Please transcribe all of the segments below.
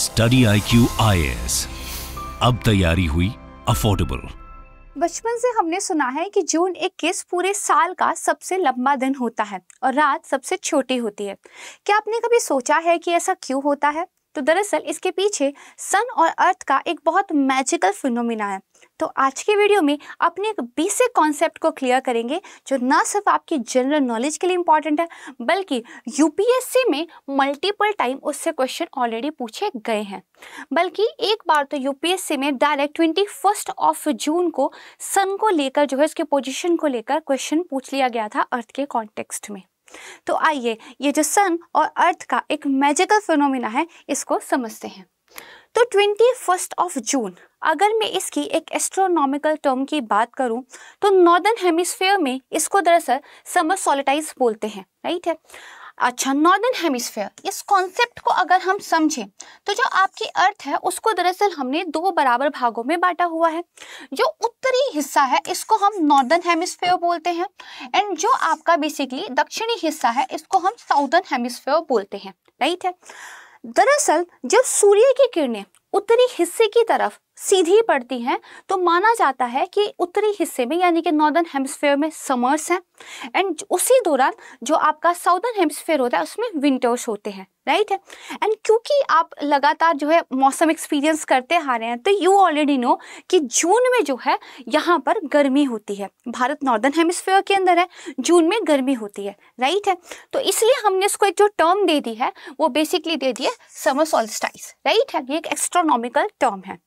Study I Q अब तैयारी हुई अफोर्डेबल बचपन से हमने सुना है कि जून 21 पूरे साल का सबसे लंबा दिन होता है और रात सबसे छोटी होती है क्या आपने कभी सोचा है कि ऐसा क्यों होता है तो दरअसल इसके पीछे सन और अर्थ का एक बहुत मैजिकल फिनोमिना है तो आज के वीडियो में अपने एक बेसिक कॉन्सेप्ट को क्लियर करेंगे जो ना सिर्फ आपकी जनरल नॉलेज के लिए इंपॉर्टेंट है बल्कि यूपीएससी में मल्टीपल टाइम उससे क्वेश्चन ऑलरेडी पूछे गए हैं बल्कि एक बार तो यूपीएससी में direct twenty first of June को सन को लेकर जो है उसके पोजिशन को लेकर क्वेश्चन पूछ लिया गया था अर्थ के कॉन्टेक्स्ट में तो आइए ये जो सन और अर्थ का एक मैजिकल फिनोमिना है इसको समझते हैं तो ट्वेंटी फर्स्ट ऑफ जून अगर मैं इसकी एक एस्ट्रोनॉमिकल टर्म की बात करूं तो नॉर्दर्न हेमिस्फेयर में इसको दरअसल समर सोलिटाइज बोलते हैं राइट है अच्छा नॉर्दर्न हेमिस्फेयर इस कॉन्सेप्ट को अगर हम समझें तो जो आपकी अर्थ है उसको दरअसल हमने दो बराबर भागों में बांटा हुआ है जो उत्तरी हिस्सा है इसको हम नॉर्दर्न हेमिस्फेयर बोलते हैं एंड जो आपका बेसिकली दक्षिणी हिस्सा है इसको हम साउदर्न हेमिस्फेयर बोलते हैं राइट है दरअसल जब सूर्य की किरणें उत्तरी हिस्से की तरफ सीधी पड़ती हैं तो माना जाता है कि उत्तरी हिस्से में यानी कि नॉर्दर्न हेम्सफेयर में समर्स हैं एंड उसी दौरान जो आपका साउदर्न हेम्सफेयर होता है उसमें विंटर्स होते हैं राइट है एंड क्योंकि आप लगातार जो है मौसम एक्सपीरियंस करते आ रहे हैं तो यू ऑलरेडी नो कि जून में जो है यहाँ पर गर्मी होती है भारत नॉर्दर्न हेमिस्फेयर के अंदर है जून में गर्मी होती है राइट है तो इसलिए हमने इसको एक जो टर्म दे दी है वो बेसिकली दे दी है समर सॉलिस्टाइज राइट है ये एक एक्स्ट्रोनॉमिकल टर्म है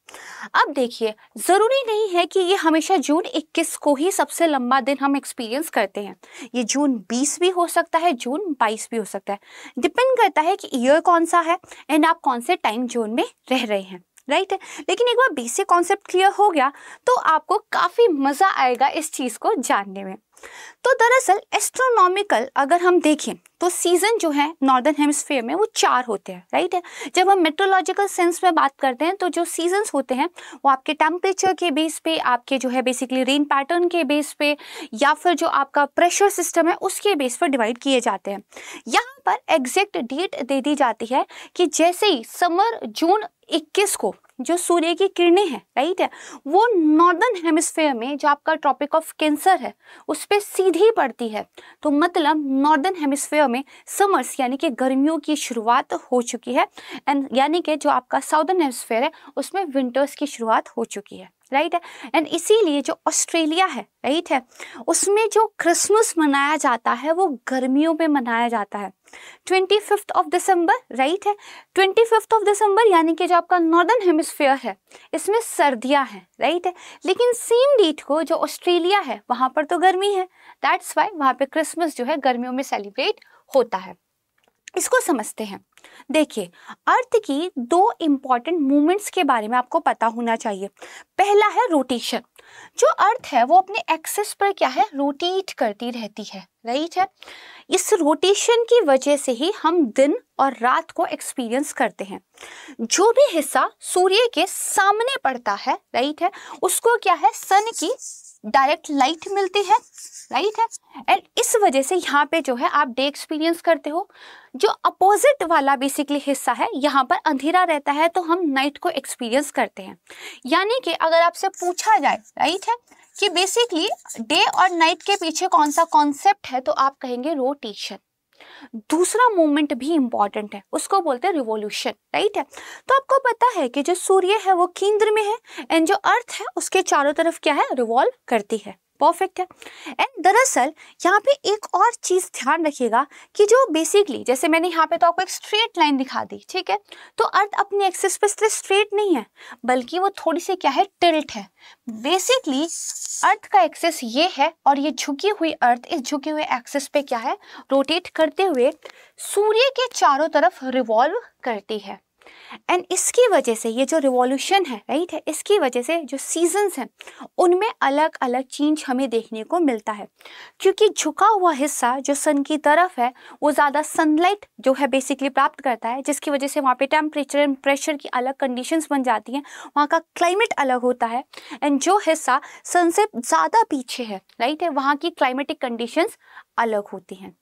अब देखिए ज़रूरी नहीं है कि ये हमेशा जून 21 को ही सबसे लंबा दिन हम एक्सपीरियंस करते हैं ये जून 20 भी हो सकता है जून 22 भी हो सकता है डिपेंड करता है कि ईयर कौन सा है एंड आप कौन से टाइम जोन में रह रहे हैं राइट right लेकिन एक बार बेसिक कॉन्सेप्ट क्लियर हो गया तो आपको काफ़ी मज़ा आएगा इस चीज़ को जानने में तो दरअसल एस्ट्रोनॉमिकल अगर हम देखें तो सीज़न जो है नॉर्दर्न हेमस्फेयर में वो चार होते हैं राइट है जब हम मेट्रोलॉजिकल सेंस में बात करते हैं तो जो सीजन्स होते हैं वो आपके टेम्परेचर के बेस पे आपके जो है बेसिकली रेन पैटर्न के बेस पे या फिर जो आपका प्रेशर सिस्टम है उसके बेस पर डिवाइड किए जाते हैं यहाँ पर एग्जैक्ट डेट दे दी जाती है कि जैसे ही समर जून 21 को जो सूर्य की किरणें हैं राइट है वो नॉर्दर्न हेमिस्फेयर में जो आपका ट्रॉपिक ऑफ कैंसर है उस पर सीधी पड़ती है तो मतलब नॉर्दर्न हेमिस्फेयर में समर्स यानी कि गर्मियों की शुरुआत हो चुकी है एंड यानी कि जो आपका साउदर्न हेमिस्फेयर है उसमें विंटर्स की शुरुआत हो चुकी है राइट है एंड इसीलिए जो ऑस्ट्रेलिया है राइट है उसमें जो क्रिसमस मनाया जाता है वो गर्मियों में मनाया जाता है twenty fifth of December right है ट्वेंटी फिफ्थ ऑफ दिसंबर यानी कि जो आपका नॉर्दर्न हेमिस्फीयर है इसमें सर्दियां हैं राइट है लेकिन सेम डेट को जो ऑस्ट्रेलिया है वहां पर तो गर्मी है दैट्स वाई वहां पे क्रिसमस जो है गर्मियों में सेलिब्रेट होता है इसको समझते हैं देखिए अर्थ की दो इम्पॉर्टेंट मूवमेंट्स के बारे में आपको पता होना चाहिए पहला है रोटेशन जो अर्थ है वो अपने एक्सेस पर क्या है रोटेट करती रहती है राइट है इस रोटेशन की वजह से ही हम दिन और रात को एक्सपीरियंस करते हैं जो भी हिस्सा सूर्य के सामने पड़ता है राइट है उसको क्या है सन की डायरेक्ट लाइट मिलती है राइट है एंड इस वजह से यहाँ पे जो है आप डे एक्सपीरियंस करते हो जो अपोजिट वाला बेसिकली हिस्सा है यहाँ पर अंधेरा रहता है तो हम नाइट को एक्सपीरियंस करते हैं यानी कि अगर आपसे पूछा जाए राइट है कि बेसिकली डे और नाइट के पीछे कौन सा कॉन्सेप्ट है तो आप कहेंगे रोटेशन दूसरा मूवमेंट भी इंपॉर्टेंट है उसको बोलते हैं रिवोल्यूशन राइट है तो आपको पता है कि जो सूर्य है वो केंद्र में है एंड जो अर्थ है उसके चारों तरफ क्या है रिवॉल्व करती है परफेक्ट है एंड दरअसल यहाँ पे एक और चीज़ ध्यान रखिएगा कि जो बेसिकली जैसे मैंने यहाँ पे तो आपको एक स्ट्रेट लाइन दिखा दी ठीक है तो अर्थ अपने एक्सिस पे सिर्फ स्ट्रेट नहीं है बल्कि वो थोड़ी सी क्या है टिल्ट है बेसिकली अर्थ का एक्सिस ये है और ये झुकी हुई अर्थ इस झुके हुए एक्सिस पे क्या है रोटेट करते हुए सूर्य के चारों तरफ रिवॉल्व करती है एंड इसकी वजह से ये जो रिवॉल्यूशन है राइट है इसकी वजह से जो सीजन्स हैं उनमें अलग अलग चेंज हमें देखने को मिलता है क्योंकि झुका हुआ हिस्सा जो सन की तरफ है वो ज़्यादा सनलाइट जो है बेसिकली प्राप्त करता है जिसकी वजह से वहाँ पे टेम्परेचर एंड प्रेशर की अलग कंडीशंस बन जाती हैं वहाँ का क्लाइमेट अलग होता है एंड जो हिस्सा सन से ज़्यादा पीछे है राइट है वहाँ की क्लाइमेटिक कंडीशंस अलग होती हैं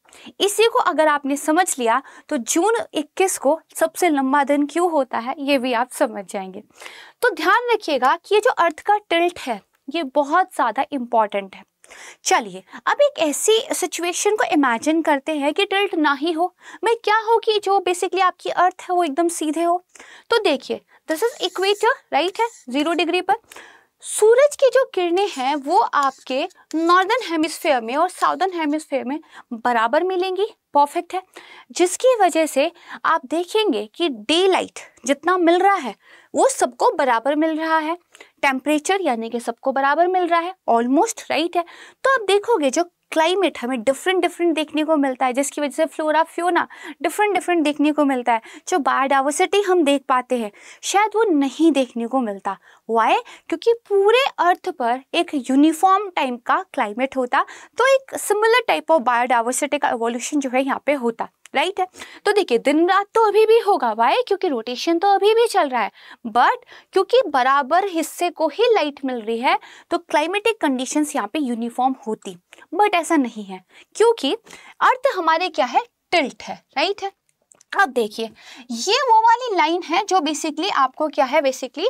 इसी को अगर आपने समझ लिया तो जून 21 को सबसे लंबा दिन क्यों होता है ये भी आप समझ जाएंगे तो ध्यान रखिएगा कि ये जो अर्थ का टिल्ट है ये बहुत ज़्यादा इंपॉर्टेंट है चलिए अब एक ऐसी सिचुएशन को इमेजिन करते हैं कि टिल्ट ना ही हो मैं क्या हो कि जो बेसिकली आपकी अर्थ है वो एकदम सीधे हो तो देखिए दिस इज इक्वेटर राइट है जीरो डिग्री पर सूरज की जो किरणें हैं वो आपके नॉर्दर्न हेमिस्फेयर में और साउदर्न हेमिस्फेयर में बराबर मिलेंगी परफेक्ट है जिसकी वजह से आप देखेंगे कि डे लाइट जितना मिल रहा है वो सबको बराबर मिल रहा है टेम्परेचर यानी कि सबको बराबर मिल रहा है ऑलमोस्ट राइट है तो आप देखोगे जो क्लाइमेट हमें डिफरेंट डिफरेंट देखने को मिलता है जिसकी वजह से फ्लोरा फ्योना डिफरेंट डिफरेंट देखने को मिलता है जो बायोडाइवर्सिटी हम देख पाते हैं शायद वो नहीं देखने को मिलता वाई क्योंकि पूरे अर्थ पर एक यूनिफॉर्म टाइप का क्लाइमेट होता तो एक सिमिलर टाइप ऑफ बायोडाइवर्सिटी का एवोल्यूशन जो है यहाँ पे होता राइट right है तो देखिए दिन रात तो अभी भी होगा वाई क्योंकि रोटेशन तो अभी भी चल रहा है बट क्योंकि बराबर हिस्से को ही लाइट मिल रही है तो क्लाइमेटिक कंडीशंस यहाँ पे यूनिफॉर्म होती बट ऐसा नहीं है क्योंकि अर्थ हमारे क्या है टिल्ट है राइट है अब देखिए ये वो वाली लाइन है जो बेसिकली आपको क्या है बेसिकली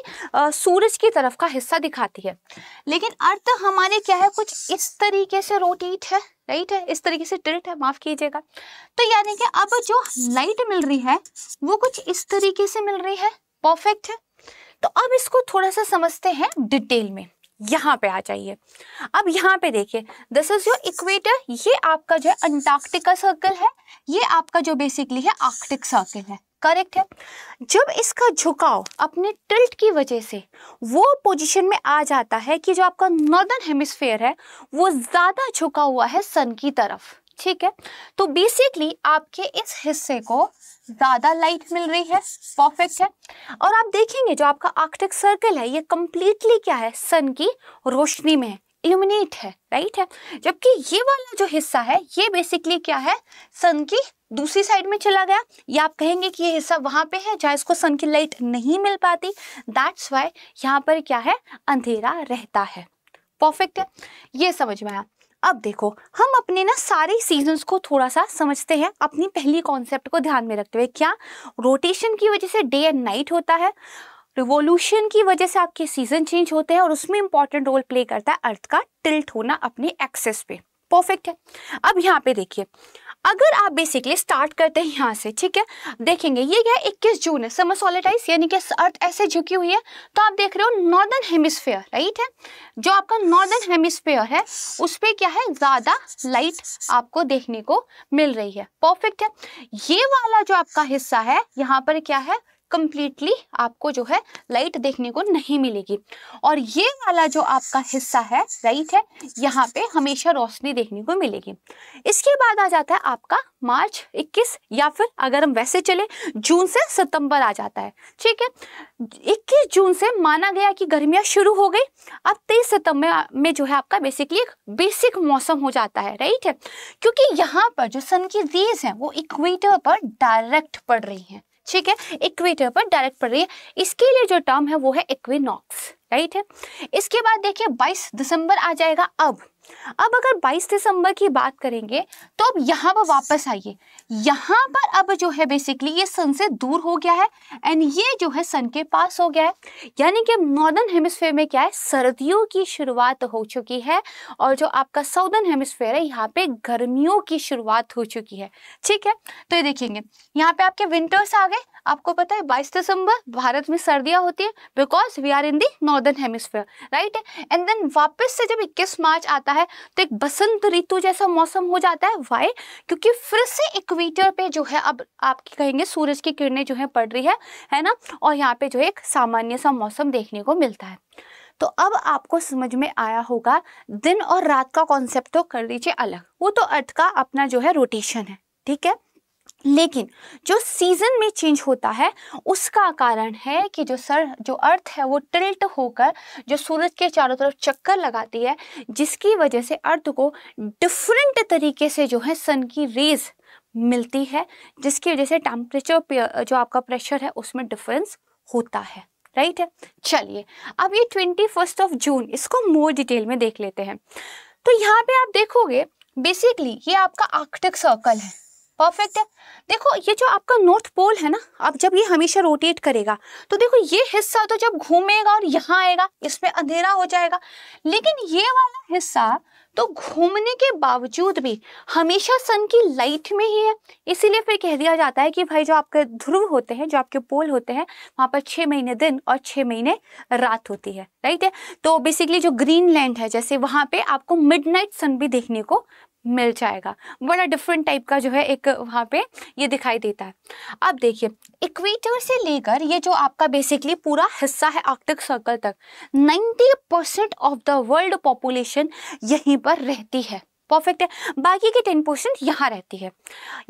सूरज की तरफ का हिस्सा दिखाती है लेकिन अर्थ हमारे क्या है कुछ इस तरीके से रोटेट है राइट है इस तरीके से टिल्ट है माफ कीजिएगा तो यानी कि अब जो लाइट मिल रही है वो कुछ इस तरीके से मिल रही है परफेक्ट है तो अब इसको थोड़ा सा समझते हैं डिटेल में यहाँ पे आ जाइए अब यहाँ पे देखिए दिस इज योर इक्वेटर ये आपका जो है अंटार्कटिका सर्कल है ये आपका जो बेसिकली है आर्कटिक सर्कल है करेक्ट है जब इसका झुकाव अपने टिल्ट की वजह से वो पोजीशन में आ जाता है कि जो आपका नॉर्दर्न हेमिस्फेयर है वो ज़्यादा झुका हुआ है सन की तरफ ठीक है तो बेसिकली आपके इस हिस्से को ज़्यादा लाइट मिल रही है परफेक्ट है और आप देखेंगे जो आपका आर्कटिक सर्कल है ये कंप्लीटली क्या है सन की रोशनी में है इल्यूमिनेट है राइट है जबकि ये वाला जो हिस्सा है ये बेसिकली क्या है सन की दूसरी साइड में चला गया या आप कहेंगे कि ये हिस्सा वहां पे है जहां इसको सन की लाइट नहीं मिल पाती दैट्स वाई यहाँ पर क्या है अंधेरा रहता है परफेक्ट है ये समझ में आया अब देखो हम अपने ना सारे सीजन्स को थोड़ा सा समझते हैं अपनी पहली कॉन्सेप्ट को ध्यान में रखते हुए क्या रोटेशन की वजह से डे एंड नाइट होता है रिवोल्यूशन की वजह से आपके सीजन चेंज होते हैं और उसमें इंपॉर्टेंट रोल प्ले करता है अर्थ का टिल्ट होना अपने एक्सेस पे परफेक्ट है अब यहाँ पे देखिए अगर आप बेसिकली स्टार्ट करते हैं यहाँ से ठीक है देखेंगे ये क्या है इक्कीस जून है समर सोलिटाइज यानी कि अर्थ ऐसे झुकी हुई है तो आप देख रहे हो नॉर्दर्न हेमिस्फेयर राइट है जो आपका नॉर्दर्न हेमिस्फेयर है उस पर क्या है ज़्यादा लाइट आपको देखने को मिल रही है परफेक्ट है ये वाला जो आपका हिस्सा है यहाँ पर क्या है कंप्लीटली आपको जो है लाइट देखने को नहीं मिलेगी और ये वाला जो आपका हिस्सा है राइट है यहाँ पे हमेशा रोशनी देखने को मिलेगी इसके बाद आ जाता है आपका मार्च 21 या फिर अगर हम वैसे चले जून से सितंबर आ जाता है ठीक है 21 जून से माना गया कि गर्मियाँ शुरू हो गई अब तेईस सितंबर में जो है आपका बेसिकली एक बेसिक मौसम हो जाता है राइट है क्योंकि यहाँ पर जो सन की रेज हैं वो इक्वेटर पर डायरेक्ट पड़ रही हैं ठीक है इक्वेटर पर डायरेक्ट पड़ रही है इसके लिए जो टर्म है वो है इक्विनॉक्स राइट है इसके बाद देखिए 22 दिसंबर आ जाएगा अब अब अगर 22 दिसंबर की बात करेंगे तो अब यहां पर वापस आइए यहां पर अब जो है बेसिकली ये सन से दूर हो गया है एंड ये जो है सन के पास हो गया है यानी कि नॉर्दर्न हेमिस्फेयर में क्या है सर्दियों की शुरुआत हो चुकी है और जो आपका साउदर्न हेमिस्फेयर है यहाँ पे गर्मियों की शुरुआत हो चुकी है ठीक है तो ये देखेंगे यहाँ पे आपके विंटर्स आ गए आपको पता है बाईस दिसंबर भारत में सर्दियां होती है because we are in the northern hemisphere right and then वापस से जब इक्कीस मार्च आता जाता है तो एक बसंत ऋतु जैसा मौसम हो जाता है वाई क्योंकि फिर से इक्वेटर पे जो है अब आप कहेंगे सूरज की किरणें जो है पड़ रही है है ना और यहाँ पे जो एक सामान्य सा मौसम देखने को मिलता है तो अब आपको समझ में आया होगा दिन और रात का कॉन्सेप्ट तो कर दीजिए अलग वो तो अर्थ का अपना जो है रोटेशन है ठीक है लेकिन जो सीज़न में चेंज होता है उसका कारण है कि जो सर जो अर्थ है वो टिल्ट होकर जो सूरज के चारों तरफ चक्कर लगाती है जिसकी वजह से अर्थ को डिफरेंट तरीके से जो है सन की रेज मिलती है जिसकी वजह से टेम्परेचर जो आपका प्रेशर है उसमें डिफरेंस होता है राइट है चलिए अब ये ट्वेंटी फर्स्ट ऑफ जून इसको मोर डिटेल में देख लेते हैं तो यहाँ पे आप देखोगे बेसिकली ये आपका आर्कटिक सर्कल है परफेक्ट है देखो ये जो आपका नॉर्थ पोल है ना आप जब ये हमेशा रोटेट करेगा तो देखो ये हिस्सा तो जब घूमेगा और यहाँ आएगा इसमें अंधेरा हो जाएगा लेकिन ये वाला हिस्सा तो घूमने के बावजूद भी हमेशा सन की लाइट में ही है इसीलिए फिर कह दिया जाता है कि भाई जो आपके ध्रुव होते हैं जो आपके पोल होते हैं वहां पर छह महीने दिन और छह महीने रात होती है राइट है तो बेसिकली जो ग्रीन लैंड है जैसे वहां पे आपको मिडनाइट सन भी देखने को मिल जाएगा बड़ा डिफरेंट टाइप का जो है एक वहाँ पे ये दिखाई देता है अब देखिए इक्वेटर से लेकर ये जो आपका बेसिकली पूरा हिस्सा है आर्कटिक सर्कल तक 90% ऑफ द वर्ल्ड पॉपुलेशन यहीं पर रहती है परफेक्ट है बाकी की टेन परसेंट यहाँ रहती है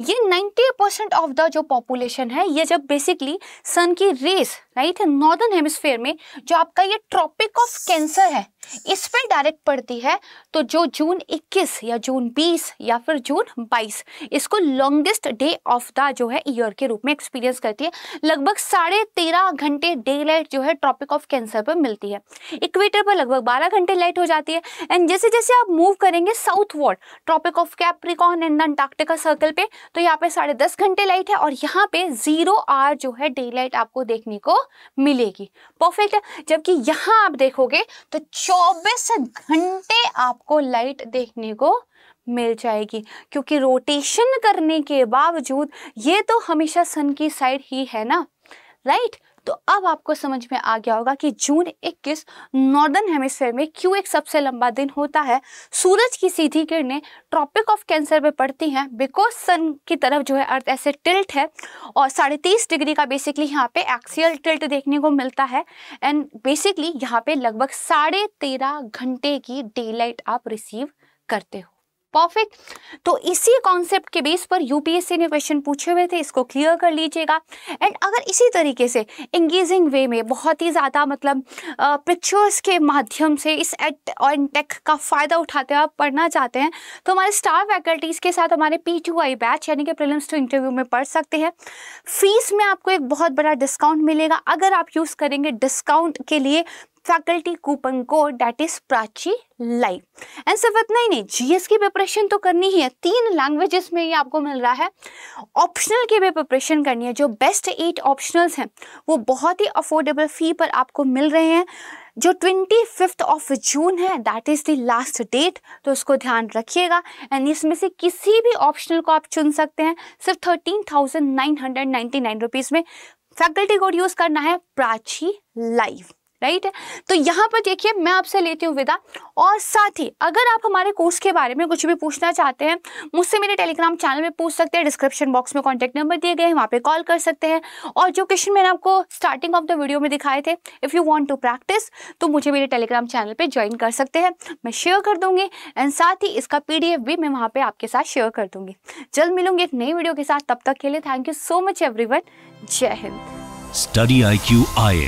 ये नाइन्टी परसेंट ऑफ द जो पॉपुलेशन है ये जब बेसिकली सन की रेस राइट नॉर्दर्न हेमिस्फेयर में जो आपका ये ट्रॉपिक ऑफ कैंसर है इस पर डायरेक्ट पड़ती है तो जो जून 21 या जून 20 या फिर जून 22 इसको लॉन्गेस्ट डे ऑफ द जो है ईयर के रूप में एक्सपीरियंस करती है लगभग साढ़े तेरह घंटे डे लाइट जो है ट्रॉपिक ऑफ कैंसर पर मिलती है इक्वेटर पर लगभग बारह घंटे लाइट हो जाती है एंड जैसे जैसे आप मूव करेंगे साउथ और tropic of Capricorn and Antarctica circle पे तो यहाँ पे साढ़े दस घंटे लाइट है और यहाँ पे जीरो आर जो है डे लाइट आपको देखने को मिलेगी परफेक्ट है जबकि यहाँ आप देखोगे तो चौबीस घंटे आपको लाइट देखने को मिल जाएगी क्योंकि रोटेशन करने के बावजूद ये तो हमेशा सन की साइड ही है ना राइट right? तो अब आपको समझ में आ गया होगा कि जून 21 नॉर्दर्न हेमिसफेयर में क्यों एक सबसे लंबा दिन होता है सूरज की सीधी किरणें ट्रॉपिक ऑफ कैंसर में पड़ती हैं बिकॉज सन की तरफ जो है अर्थ ऐसे टिल्ट है और साढ़े तीस डिग्री का बेसिकली यहाँ पे एक्सियल टिल्ट देखने को मिलता है एंड बेसिकली यहाँ पे लगभग साढ़े तेरह घंटे की डे लाइट आप रिसीव करते हो परफेक्ट तो इसी कॉन्सेप्ट के बेस पर यूपीएससी ने क्वेश्चन पूछे हुए थे इसको क्लियर कर लीजिएगा एंड अगर इसी तरीके से इंगेजिंग वे में बहुत ही ज़्यादा मतलब पिक्चर्स के माध्यम से इस एट और टेक का फ़ायदा उठाते हुए आप पढ़ना चाहते हैं तो हमारे स्टार फैकल्टीज़ के साथ हमारे पी टू आई बैच यानी कि प्रिलिम्स टू इंटरव्यू में पढ़ सकते हैं फीस में आपको एक बहुत बड़ा डिस्काउंट मिलेगा अगर आप यूज़ करेंगे डिस्काउंट के लिए faculty coupon code date is Prachi live and सिर्फ इतना ही नहीं जीएस की प्रिपरेशन तो करनी ही है तीन लैंग्वेजेस में ये आपको मिल रहा है ऑप्शनल की भी प्रिपरेशन करनी है जो बेस्ट एट ऑप्शनल्स हैं वो बहुत ही अफोर्डेबल फ़ी पर आपको मिल रहे हैं जो ट्वेंटी फिफ्थ ऑफ जून है that is the last date तो उसको ध्यान रखिएगा एंड इसमें से किसी भी ऑप्शनल को आप चुन सकते हैं सिर्फ thirteen thousand nine hundred ninety nine rupees में फैकल्टी कोड यूज़ करना है प्राची लाइव राइट है तो यहाँ पर देखिए मैं आपसे लेती हूँ विदा और साथ ही अगर आप हमारे कोर्स के बारे में कुछ भी पूछना चाहते हैं मुझसे मेरे टेलीग्राम चैनल में पूछ सकते हैं डिस्क्रिप्शन बॉक्स में कॉन्टैक्ट नंबर दिए गए हैं वहाँ पर कॉल कर सकते हैं और जो क्वेश्चन मैंने आपको स्टार्टिंग ऑफ द वीडियो में दिखाए थे if you want to practice तो मुझे मेरे टेलीग्राम चैनल पर ज्वाइन कर सकते हैं मैं शेयर कर दूँगी एंड साथ ही इसका पी भी मैं वहाँ पर आपके साथ शेयर कर दूँगी जल्द मिलूंगी एक नई वीडियो के साथ तब तक के लिए thank you so much every जय हिंद स्टडी आई क्यू आई